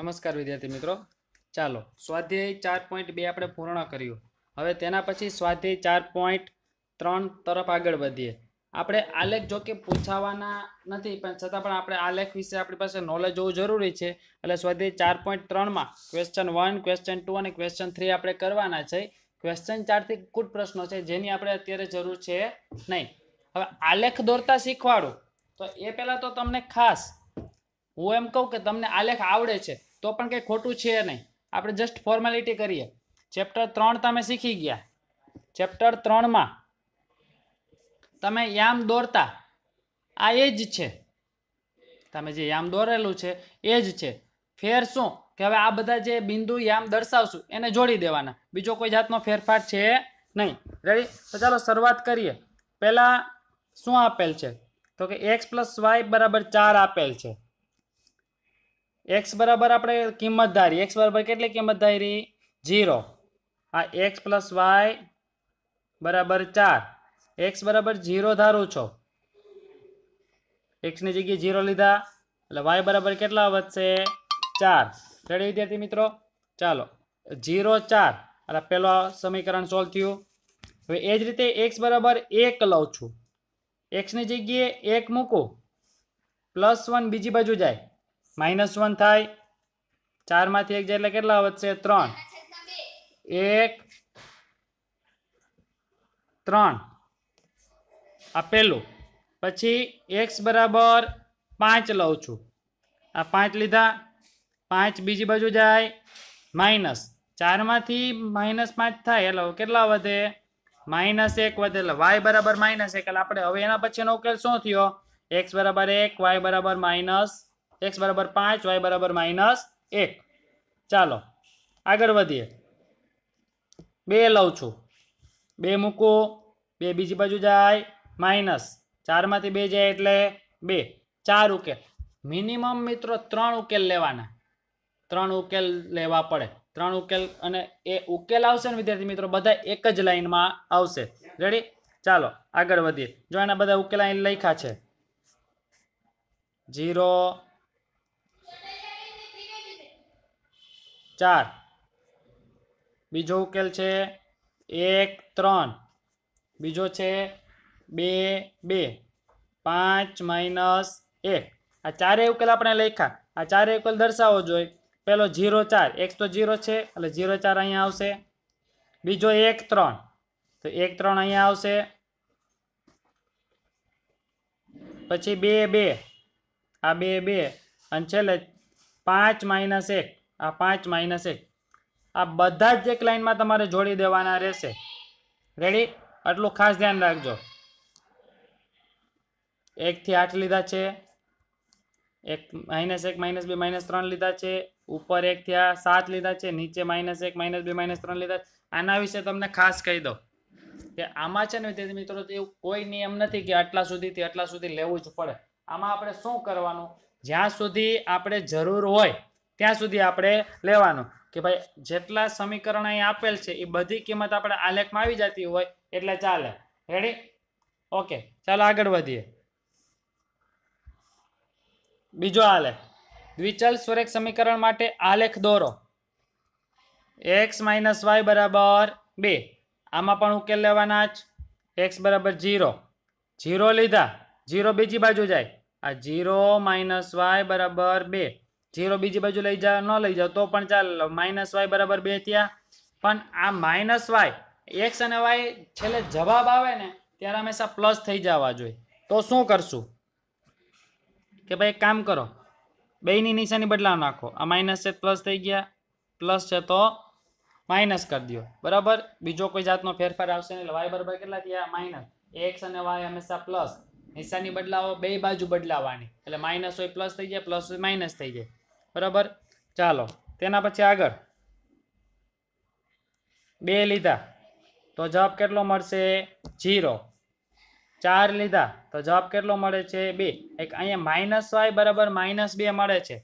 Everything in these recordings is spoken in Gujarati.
નમસ્કાર વિદ્યાર્થી મિત્રો ચાલો સ્વાધ્યાય ચાર પોઈન્ટ બે આપણે પૂર્ણ કર્યું હવે તેના પછી સ્વાધ્યાય ચાર પોઈન્ટ ત્રણ તરફ આગળ વધીએ આપણે આલેખ જો કે પૂછાવાના નથી પણ છતાં પણ આપણે આલેખ વિશે આપણી પાસે નોલેજ હોવું જરૂરી છે એટલે સ્વાધ્યાય ચાર પોઈન્ટ ત્રણમાં ક્વેશ્ચન વન ક્વેશ્ચન ટુ અને ક્વેશ્ચન થ્રી આપણે કરવાના છે ક્વેશ્ચન ચારથી કુટ પ્રશ્નો છે જેની આપણે અત્યારે જરૂર છે નહીં હવે આલેખ દોરતા શીખવાડું તો એ પહેલાં તો તમને ખાસ હું એમ કહું કે તમને આલેખ આવડે છે તો પણ કંઈ ખોટું છે નહીં આપણે જસ્ટ ફોર્મેલિટી કરીએ ચેપ્ટર ત્રણ તમે શીખી ગયા ચેપ્ટર ત્રણમાં તમે યામ દોરતા આ એ જ છે તમે જે યામ દોરેલું છે એ જ છે ફેર શું કે હવે આ બધા જે બિંદુ યામ દર્શાવશું એને જોડી દેવાના બીજો કોઈ જાતનો ફેરફાર છે નહીં રેડી તો ચાલો શરૂઆત કરીએ પહેલાં શું આપેલ છે તો કે એક્સ પ્લસ વાય બરાબર ચાર આપેલ છે એક્સ બરાબર આપણે કિંમત ધારી એક્સ બરાબર કેટલી કિંમત ધારી ઝીરો આ એક્સ પ્લસ વાય બરાબર ચાર એક્સ બરાબર જીરો ધારું છો એક્સની જગ્યાએ જીરો લીધા એટલે વાય બરાબર કેટલા વધશે ચાર રેડી વિદ્યાર્થી મિત્રો ચાલો જીરો ચાર એટલે પહેલો સમીકરણ સોલ્વ થયું હવે એ જ રીતે એક્સ બરાબર એક લઉં છું એક્સની જગ્યાએ એક મૂકું પ્લસ વન બીજી બાજુ જાય માઇનસ વન થાય ચારમાંથી એક જાય એટલે કેટલા વધશે ત્રણ એક ત્રણ આ આપેલું પછી એક્સ બરાબર પાંચ લઉં છું આ પાંચ લીધા પાંચ બીજી બાજુ જાય માઇનસ ચારમાંથી માઇનસ પાંચ થાય એટલે કેટલા વધે માઇનસ એક વધે એટલે વાય બરાબર માઇનસ એક એટલે આપણે હવે એના પછીનો ઉકેલ શું થયો એક્સ બરાબર એક વાય બરાબર માઇનસ એક્સ બરાબર પાંચ વાય બરાબર માઇનસ એક ચાલો આગળ વધીએ બે લઉં છું બે મૂકું બે બીજી બાજુ જાય માઇનસ ચારમાંથી બે જાય એટલે બે ચાર ઉકેલ મિનિમમ મિત્રો ત્રણ ઉકેલ લેવાના ત્રણ ઉકેલ લેવા પડે ત્રણ ઉકેલ અને એ ઉકેલ આવશે ને વિદ્યાર્થી મિત્રો બધા એક જ લાઈનમાં આવશે રેડી ચાલો આગળ વધીએ જો એના બધા ઉકેલ અહીં લખ્યા છે ઝીરો ચાર બીજો ઉકેલ છે એક ત્રણ બીજો છે બે બે પાંચ માઇનસ એક આ ચારેય ઉકેલ આપણે લખ્યા આ ચારેય ઉકેલ દર્શાવવો જોઈએ પહેલો ઝીરો ચાર એક તો જીરો છે એટલે ઝીરો ચાર અહીંયા આવશે બીજો એક ત્રણ તો એક ત્રણ અહીંયા આવશે પછી બે બે આ બે બે અને છેલ્લે પાંચ માઇનસ એક આ પાંચ માઇનસ એક આ બધા જ એક લાઇનમાં તમારે જોડી દેવાના રહેશે રેડી આટલું ખાસ ધ્યાન રાખજો એકથી આઠ લીધા છે એક માઇનસ એક માઇનસ બે માઇનસ ત્રણ લીધા છે ઉપર એકથી આ સાત લીધા છે નીચે માઇનસ એક માઇનસ બે માઇનસ ત્રણ લીધા આના વિશે તમને ખાસ કહી દો કે આમાં છે ને વિદ્યાર્થી મિત્રો એવું કોઈ નિયમ નથી કે આટલા સુધીથી આટલા સુધી લેવું જ પડે આમાં આપણે શું કરવાનું જ્યાં સુધી આપણે જરૂર હોય ત્યાં સુધી આપણે લેવાનું કે ભાઈ જેટલા સમીકરણ અહીં આપેલ છે એ બધી કિંમત આપણે આલેખમાં આવી જતી હોય એટલે ચાલે રેડી ઓકે ચાલો આગળ વધીએ બીજો આલેખ દ્વિચલ સુરેખ સમીકરણ માટે આલેખ દોરો એક્સ માઇનસ વાય બરાબર બે આમાં પણ ઉકેલ લેવાના જ એક્સ બરાબર જીરો જીરો લીધા જીરો બીજી બાજુ જાય આ જીરો માઇનસ વાય બરાબર બે ઝીરો બીજી બાજુ લઈ જાઓ ન લઈ જાઓ તો પણ ચાલ માઇનસ વાય બરાબર બે થયા પણ આ માઇનસ વાય એક્સ અને વાય છેલ્લે જવાબ આવે ને ત્યારે હંમેશા પ્લસ થઈ જવા જોઈએ તો શું કરશું કે ભાઈ એક કામ કરો બેની નિશાની બદલાવ નાખો આ માઇનસ છે પ્લસ થઈ ગયા પ્લસ છે તો માઇનસ કરી દો બરાબર બીજો કોઈ જાતનો ફેરફાર આવશે એટલે વાય બરાબર કેટલા થયા માઇનસ એક્સ અને વાય હંમેશા પ્લસ નિશાની બદલાવો બે બાજુ બદલાવાની એટલે માઇનસ હોય પ્લસ થઈ જાય પ્લસ હોય માઇનસ થઈ જાય બરાબર ચાલો તેના પછી આગળ બે લીધા તો જવાબ કેટલો મળશે જીરો ચાર લીધા તો જવાબ કેટલો મળે છે બે એક અહીંયા માઇનસ વાય બરાબર માઇનસ બે મળે છે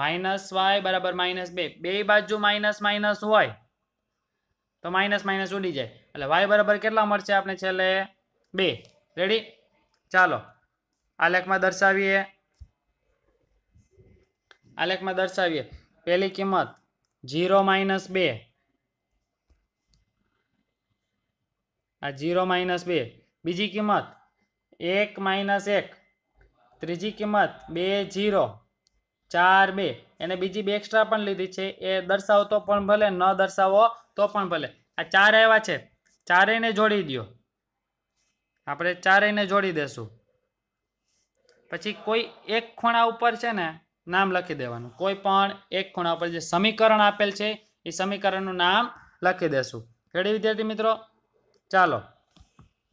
માઇનસ વાય બરાબર માઇનસ બે બે બાજુ માઇનસ માઇનસ હોય તો માઇનસ માઇનસ ઉડી જાય એટલે વાય બરાબર કેટલા મળશે આપણે છેલ્લે બે રેડી ચાલો આ લેખમાં દર્શાવીએ આલેખમાં દર્શાવીએ પહેલી કિંમત જીરો માઇનસ બે આ જીરો માઇનસ બે બીજી કિંમત એક માઇનસ એક ત્રીજી કિંમત બે જીરો ચાર બે એને બીજી બે એક્સ્ટ્રા પણ લીધી છે એ દર્શાવો તો પણ ભલે ન દર્શાવો તો પણ ભલે આ ચાર એવા છે ચારેયને જોડી દો આપણે ચારેયને જોડી દેશું પછી કોઈ એક ખૂણા ઉપર છે ને નામ લખી દેવાનું કોઈ પણ એક ખૂણા પર જે સમીકરણ આપેલ છે એ સમીકરણનું નામ લખી દેશું રેડી વિદ્યાર્થી મિત્રો ચાલો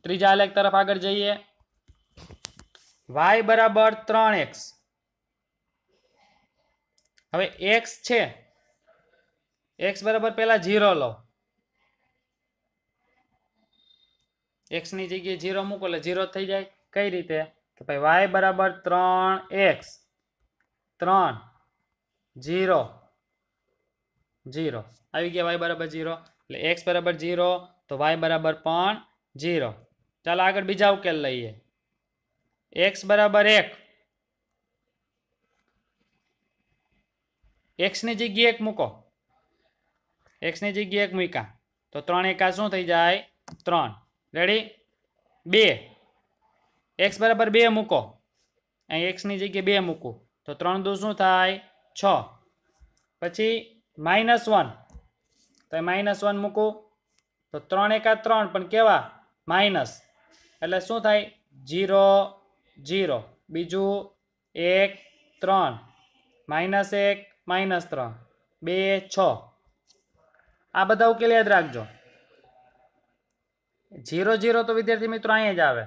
ત્રીજા આલેખ તરફ આગળ જઈએ વાય બરાબર ત્રણ એક્સ હવે એક્સ છે એક્સ બરાબર પહેલાં ઝીરો લો એક્સની જગ્યાએ જીરો મૂકો એટલે ઝીરો થઈ જાય કઈ રીતે તો ભાઈ વાય બરાબર ત્રણ એક્સ तर जीरो जीरो आ गया वाई बराबर जीरो एक्स बराबर जीरो तो वाई बराबर जीरो चलो आगे बीजा उकेल लीए एक्स बराबर एक एक्स की जगह एक मूको एक्स की जगह एक मूका तो त्र एक शू जाए तर रेडी बे एक्स बराबर बे मुको अँ एक्स की जगह बे मूकूँ તો ત્રણ દુ શું થાય છ પછી માઇનસ વન તો માઇનસ વન મૂકું તો ત્રણ એકા ત્રણ પણ કેવા માઇનસ એટલે શું થાય જીરો જીરો બીજું એક ત્રણ માઇનસ એક માઇનસ ત્રણ બે છ આ બધા ઉકેલ યાદ રાખજો જીરો જીરો તો વિદ્યાર્થી મિત્રો અહીંયા જ આવે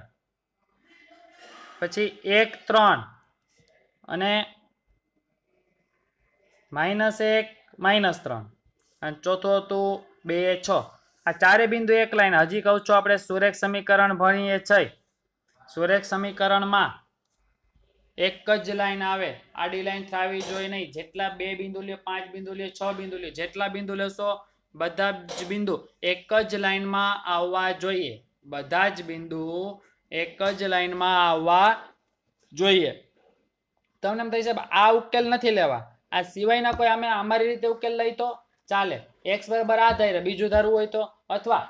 પછી એક ત્રણ અને માઇનસ એક માઇનસ ત્રણ અને ચોથું હતું બે છ આ ચારે બિંદુ એક લાઈન હજી કહું છું આપણે સુરેખ સમીકરણ ભણીએ છીએ સુરેખ સમીકરણમાં એક જ લાઈન આવે આડી લાઈન થાવી જોઈએ નહીં જેટલા બે બિંદુ લ્યો પાંચ બિંદુ લ્યો છ બિંદુ લ્યો જેટલા બિંદુ લેશો બધા જ બિંદુ એક જ લાઈનમાં આવવા જોઈએ બધા જ બિંદુ એક જ લાઈનમાં આવવા જોઈએ તમને એમ થઈ સાહેબ આ ઉકેલ નથી લેવા આ સિવાયના કોઈ અમે અમારી રીતે ઉકેલ લઈ તો ચાલે એક્સ બરાબર આ ધારે બીજું ધારવું હોય તો અથવા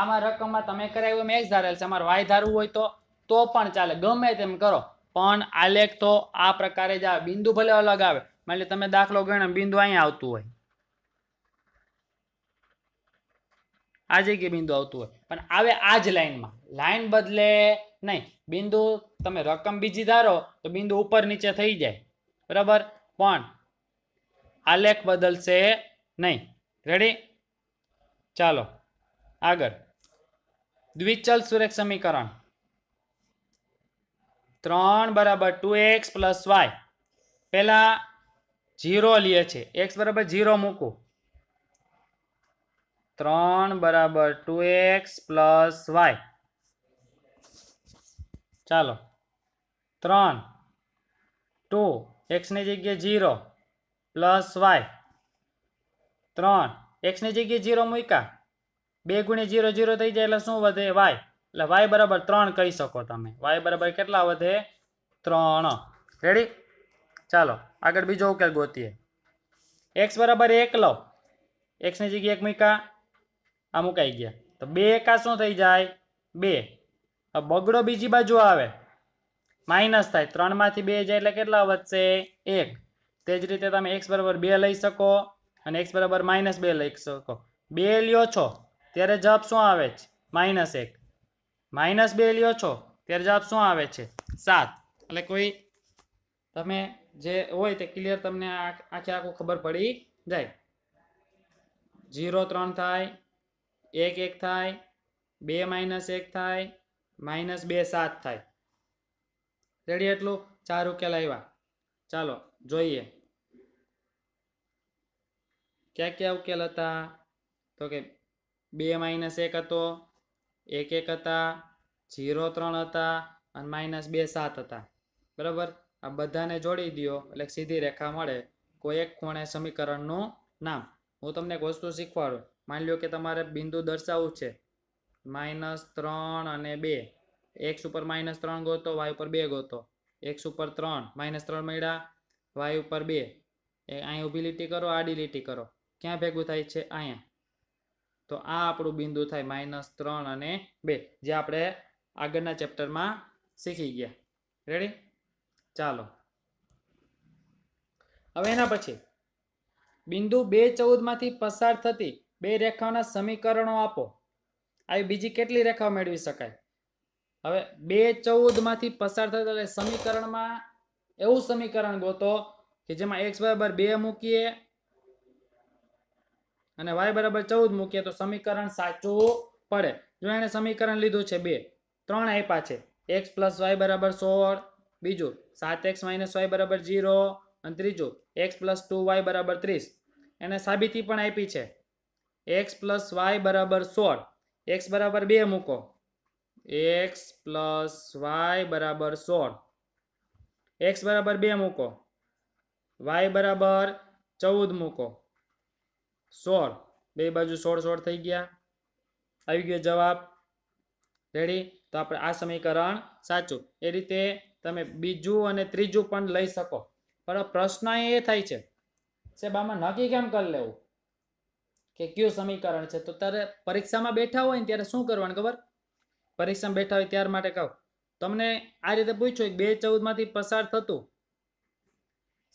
આમાં રકમમાં તમે કરાવ્યું એમ એક્સ ધારેલ છે અમારે વાય ધારવું હોય તો તો પણ ચાલે ગમે તેમ કરો પણ આલેખ તો આ પ્રકારે જ આવે બિંદુ ભલે અલગ આવે એટલે તમે દાખલો ગણ્યા બિંદુ અહીંયા આવતું હોય આ જગ્યાએ બિંદુ આવતું હોય પણ આવે આ જ લાઇનમાં લાઇન બદલે નહીં બિંદુ તમે રકમ બીજી ધારો તો બિંદુ ઉપર નીચે થઈ જાય બરાબર પણ આલેખ બદલશે નહીં રેડી ચાલો આગળ દ્વિચલ સુરેખ સમીકરણ ત્રણ બરાબર ટુ એક્સ પ્લસ વાય પહેલાં જીરો લે છે એક્સ બરાબર જીરો મૂકું 3 = 2x + y चलो 3 तो x ने जगह 0 + y 3 x ने जगह 0 मुइका 2 * 0 0 થઈ જાય એટલે શું વધે y એટલે y = 3 કહી શકો તમે y = કેટલા વધે 3 રેડી ચાલો આગળ બીજો ઉકેલ ગોતીએ x = 1 લવ x ને જગ્યા 1 મુइका આ મુકાઈ ગયા તો બે એકા શું થઈ જાય બે બગડો બીજી બાજુ આવે માઇનસ થાય ત્રણમાંથી બે જાય એટલે કેટલા વધશે એક તે જ રીતે તમે એક્સ બરાબર બે લઈ શકો અને એક્સ બરાબર માઇનસ બે લઈ શકો બે લ્યો છો ત્યારે જવાબ શું આવે છે માઇનસ એક માઇનસ બે લ્યો છો ત્યારે જવાબ શું આવે છે સાત એટલે કોઈ તમે જે હોય તે ક્લિયર તમને આખે આખું ખબર પડી જાય જીરો ત્રણ થાય એક એક થાય બે માઇનસ એક થાય માઇનસ બે સાત થાય રેડી એટલું ચાર ઉકેલ આવ્યા ચાલો જોઈએ ક્યાં ક્યાં ઉકેલ હતા તો કે બે માઇનસ એક હતો એક એક હતા જીરો ત્રણ હતા અને માઇનસ બે સાત હતા બરાબર આ બધાને જોડી દો એટલે સીધી રેખા મળે કોઈ એક ખૂણે સમીકરણનું નામ હું તમને એક વસ્તુ શીખવાડું માની લો કે તમારે બિંદુ દર્શાવવું છે માઇનસ ત્રણ અને બે એક્સ ઉપર માઇનસ ત્રણ ગોતો વાય ઉપર બે ગોતો એક્સ ઉપર ત્રણ માઇનસ ત્રણ મળ્યા વાય ઉપર બે એ અહીં ઊભી લીટી કરો આડી લીટી કરો ક્યાં ભેગું થાય છે અહીંયા તો આ આપણું બિંદુ થાય માઇનસ ત્રણ અને બે જે આપણે આગળના ચેપ્ટરમાં શીખી ગયા રેડી ચાલો હવે એના પછી બિંદુ બે ચૌદમાંથી પસાર થતી બે રેખાઓના સમીકરણો આપો આવી બીજી કેટલી રેખાઓ મેળવી શકાય હવે બે ચૌદમાંથી પસાર થતા એટલે સમીકરણમાં એવું સમીકરણ ગોતો કે જેમાં એક્સ બરાબર બે મૂકીએ અને વાય બરાબર ચૌદ મૂકીએ તો સમીકરણ સાચું પડે જો એણે સમીકરણ લીધું છે બે ત્રણ આપ્યા છે એક્સ પ્લસ વાય બરાબર સોળ બીજું સાત એક્સ માઇનસ વાય બરાબર ઝીરો અને ત્રીજું એક્સ પ્લસ ટુ વાય બરાબર ત્રીસ એને સાબિતી પણ આપી છે એક્સ પ્લસ વાય બરાબર સોળ એક્સ બરાબર બે મૂકો એક્સ પ્લસ વાય બરાબર સોળ એક્સ બરાબર બે મૂકો વાય બરાબર ચૌદ મૂકો સોળ બે બાજુ સોળ સોળ થઈ ગયા આવી ગયો જવાબ રેડી તો આપણે આ સમીકરણ સાચું એ રીતે તમે બીજું અને ત્રીજું પણ લઈ શકો પણ પ્રશ્ન એ થાય છે સાહેબ આમાં નક્કી કેમ કરી લેવું કે કયું સમીકરણ છે તો ત્યારે પરીક્ષામાં બેઠા હોય ને ત્યારે શું કરવાનું ખબર પરીક્ષામાં બેઠા હોય ત્યાર માટે કહું તમને આ રીતે પૂછ્યું બે ચૌદમાંથી પસાર થતું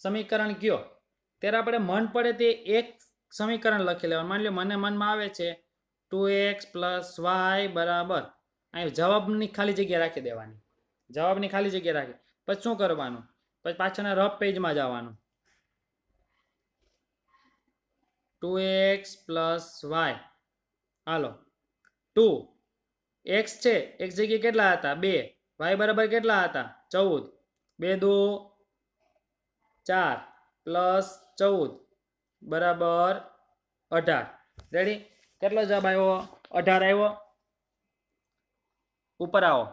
સમીકરણ કયો ત્યારે આપણે મન પડે તે એક સમીકરણ લખી લેવાનું માની લો મને મનમાં આવે છે ટુ એક્સ પ્લસ વાય બરાબર અહીં જવાબની ખાલી જગ્યા રાખી દેવાની જવાબની ખાલી જગ્યા રાખી પછી શું કરવાનું પછી પાછળના રફ પેજમાં જવાનું ટુ એક્સ પ્લસ વાય હાલો ટુ એક્સ છે એક્સ જગ્યાએ કેટલા હતા બે વાય બરાબર કેટલા હતા ચૌદ બે દો ચાર પ્લસ ચૌદ બરાબર અઢાર રેડી કેટલો જવાબ આવ્યો અઢાર આવ્યો ઉપર આવો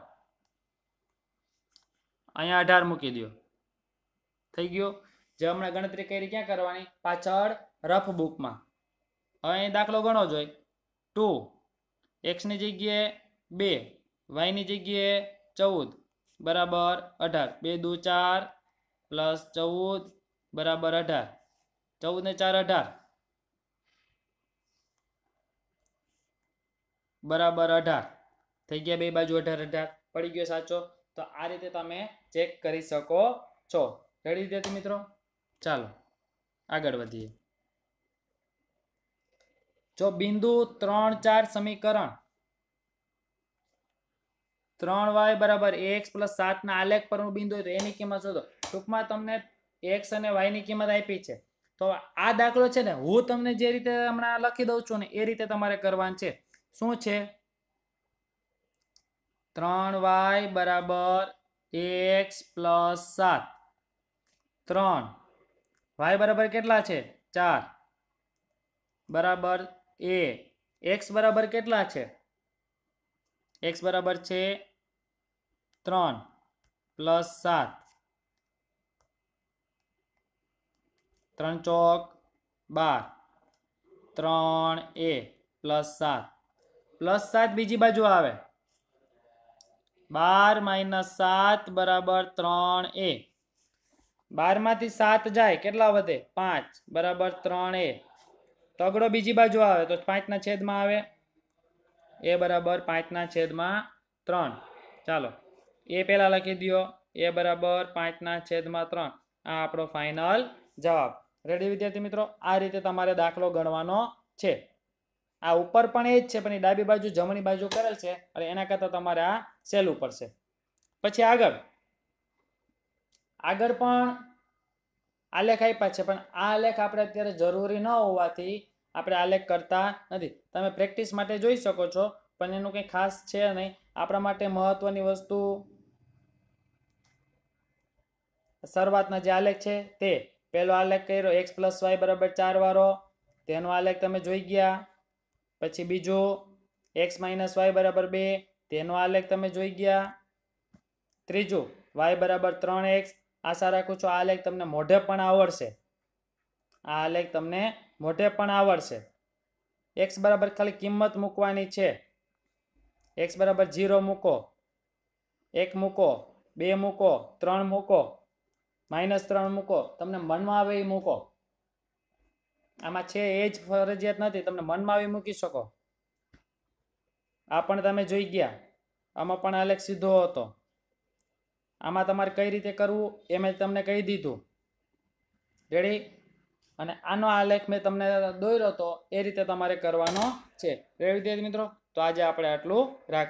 અહીંયા અઢાર મૂકી દો થઈ ગયો જે હમણાં ગણતરી કરી ક્યાં કરવાની પાછળ રફ બુકમાં હવે અહીં દાખલો ગણો જોઈએ ટુ એક્સની જગ્યાએ બે વાયની જગ્યાએ ચૌદ બરાબર અઢાર બે દુ ચાર પ્લસ ચૌદ બરાબર અઢાર ચૌદ ને ચાર અઢાર બરાબર અઢાર થઈ ગયા બે બાજુ અઢાર અઢાર પડી ગયો સાચો તો આ રીતે તમે ચેક કરી શકો છો રેડી વિદ્યાર્થી મિત્રો ચાલો આગળ વધીએ જો બિંદુ ત્રણ ચાર સમીકરણ ત્રણ વાય બરાબર એક્સ પ્લસ સાતના આલેખ પરનું બિંદુ એની કિંમત શોધો ટૂંકમાં તમને એક્સ અને વાયની કિંમત આપી છે તો આ દાખલો છે ને હું તમને જે રીતે હમણાં લખી દઉં છું ને એ રીતે તમારે કરવાનું છે શું છે ત્રણ વાય બરાબર એક્સ પ્લસ સાત ત્રણ વાય બરાબર કેટલા છે ચાર બરાબર એ એક્સ બરાબર કેટલા છે એક્સ બરાબર છે ત્રણ પ્લસ સાત ત્રણ ચોક બાર ત્રણ એ પ્લસ સાત પ્લસ સાત બીજી બાજુ આવે બાર માઇનસ સાત બરાબર ત્રણ એ બારમાંથી સાત જાય કેટલા વધે પાંચ બરાબર ત્રણ એ તો અઘડો બીજી બાજુ આવે તો પાંચના છેદમાં આવે એ બરાબર પાંચના છેદમાં ત્રણ ચાલો એ પહેલાં લખી દો એ બરાબર પાંચના છેદમાં ત્રણ આ આપણો ફાઇનલ જવાબ રેડી વિદ્યાર્થી મિત્રો આ રીતે તમારે દાખલો ગણવાનો છે આ ઉપર પણ એ જ છે પણ એ ડાબી બાજુ જમણી બાજુ કરેલ છે અને એના કરતાં તમારે આ સહેલું પડશે પછી આગળ આગળ પણ આલેખ આપ્યા છે પણ આ આલેખ આપણે અત્યારે જરૂરી ન હોવાથી આપણે આલેખ કરતા નથી તમે પ્રેક્ટિસ માટે જોઈ શકો છો પણ એનું કંઈ ખાસ છે નહીં આપણા માટે મહત્વની વસ્તુ શરૂઆતના જે આલેખ છે તે પહેલો આલેખ કર્યો એક્સ પ્લસ વાય બરાબર ચાર વાળો તેનો આલેખ તમે જોઈ ગયા પછી બીજો એક્સ માઇનસ વાય બરાબર બે તેનો આલેખ તમે જોઈ ગયા ત્રીજું વાય બરાબર ત્રણ એક્સ આશા રાખું છું આ આલેખ તમને મોઢે પણ આવડશે આ આલેખ તમને મોઢે પણ આવડશે એક્સ બરાબર ખાલી કિંમત મૂકવાની છે એક્સ બરાબર ઝીરો મૂકો એક મૂકો બે મૂકો ત્રણ મૂકો માઇનસ ત્રણ મૂકો તમને મનમાં આવે એ મૂકો આમાં છે એ જ ફરજિયાત નથી તમને મનમાં આવી મૂકી શકો આ પણ તમે જોઈ ગયા આમાં પણ આલેખ સીધો હતો આમાં તમારે કઈ રીતે કરવું એ મેં તમને કહી દીધું રેડી અને આનો આ લેખ મેં તમને દોર્યો તો એ રીતે તમારે કરવાનો છે એવી મિત્રો તો આજે આપણે આટલું રાખ